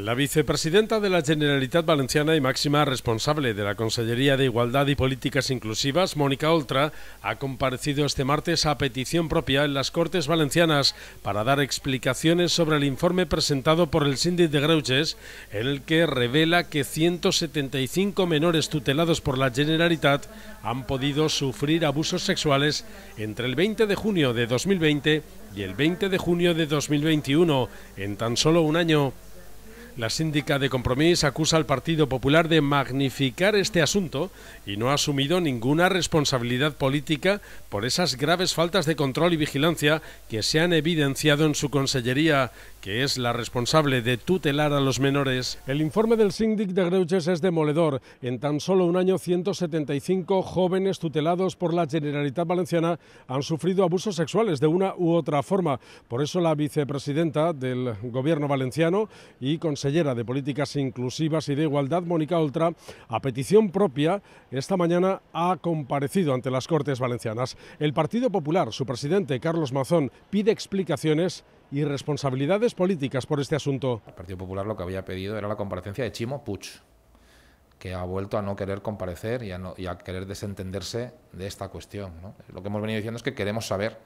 La vicepresidenta de la Generalitat Valenciana y máxima responsable de la Consellería de Igualdad y Políticas Inclusivas, Mónica Oltra, ha comparecido este martes a petición propia en las Cortes Valencianas para dar explicaciones sobre el informe presentado por el síndic de Greuges, en el que revela que 175 menores tutelados por la Generalitat han podido sufrir abusos sexuales entre el 20 de junio de 2020 y el 20 de junio de 2021, en tan solo un año. La síndica de Compromís acusa al Partido Popular de magnificar este asunto y no ha asumido ninguna responsabilidad política por esas graves faltas de control y vigilancia que se han evidenciado en su consellería, que es la responsable de tutelar a los menores. El informe del síndic de Greuches es demoledor. En tan solo un año, 175 jóvenes tutelados por la Generalitat Valenciana han sufrido abusos sexuales de una u otra forma. Por eso la vicepresidenta del Gobierno valenciano y consejera de Políticas Inclusivas y de Igualdad, Mónica Oltra, a petición propia, esta mañana ha comparecido ante las Cortes Valencianas. El Partido Popular, su presidente, Carlos Mazón, pide explicaciones y responsabilidades políticas por este asunto. El Partido Popular lo que había pedido era la comparecencia de Chimo Puig, que ha vuelto a no querer comparecer y a, a querer desentenderse de esta cuestión. Lo que hemos venido diciendo es que queremos saber,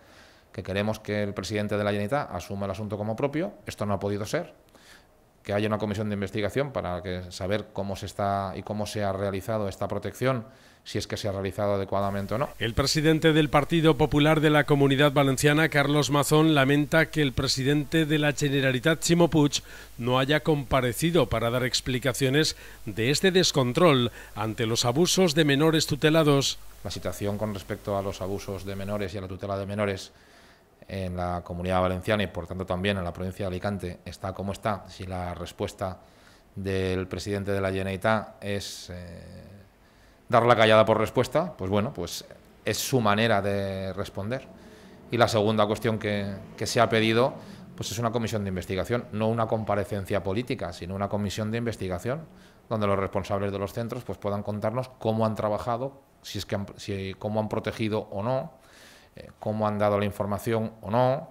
que queremos que el presidente de la Generalitat asuma el asunto como propio. Esto no ha podido ser que haya una comisión de investigación para saber cómo se está y cómo se ha realizado esta protección si es que se ha realizado adecuadamente o no. El presidente del Partido Popular de la Comunidad Valenciana, Carlos Mazón, lamenta que el presidente de la Generalitat, Chimo Puig, no haya comparecido para dar explicaciones de este descontrol ante los abusos de menores tutelados. La situación con respecto a los abusos de menores y a la tutela de menores en la comunidad valenciana y por tanto también en la provincia de Alicante está como está, si la respuesta del presidente de la Generalitat es eh, dar la callada por respuesta, pues bueno, pues es su manera de responder. Y la segunda cuestión que, se ha pedido pues es una comisión de investigación, no una comparecencia política, sino una comisión de investigación donde los responsables de los centros pues puedan contarnos cómo han trabajado, si es que cómo han protegido o no, eh, cómo han dado la información o no,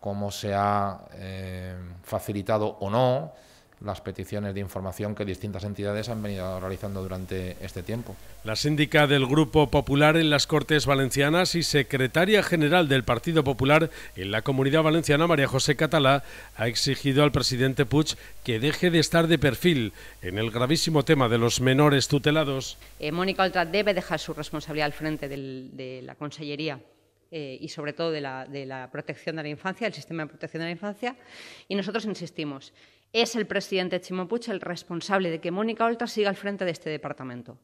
cómo se ha eh, facilitado o no las peticiones de información que distintas entidades han venido realizando durante este tiempo. La síndica del Grupo Popular en las Cortes Valencianas y secretaria general del Partido Popular en la Comunidad Valenciana, María José Catalá, ha exigido al presidente Puig que deje de estar de perfil en el gravísimo tema de los menores tutelados. Eh, Mónica Oltra debe dejar su responsabilidad al frente de la Consellería eh, y sobre todo de la, de la protección de la infancia, el sistema de protección de la infancia. Y nosotros insistimos, es el presidente Chimopuch el responsable de que Mónica Oltra siga al frente de este departamento,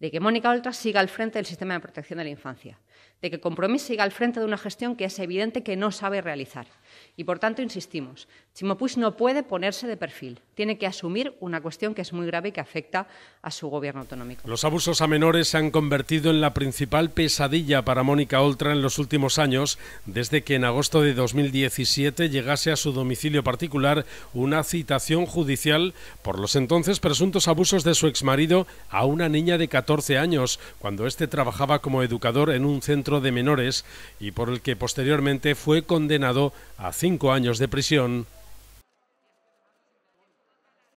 de que Mónica Oltra siga al frente del sistema de protección de la infancia, de que compromiso siga al frente de una gestión que es evidente que no sabe realizar. Y por tanto, insistimos, ...Chimopuis no puede ponerse de perfil, tiene que asumir una cuestión que es muy grave y que afecta a su gobierno autonómico. Los abusos a menores se han convertido en la principal pesadilla para Mónica Oltra en los últimos años, desde que en agosto de 2017 llegase a su domicilio particular una citación judicial por los entonces presuntos abusos de su exmarido a una niña de 14 años, cuando éste trabajaba como educador en un centro de menores y por el que posteriormente fue condenado a cinco años de prisión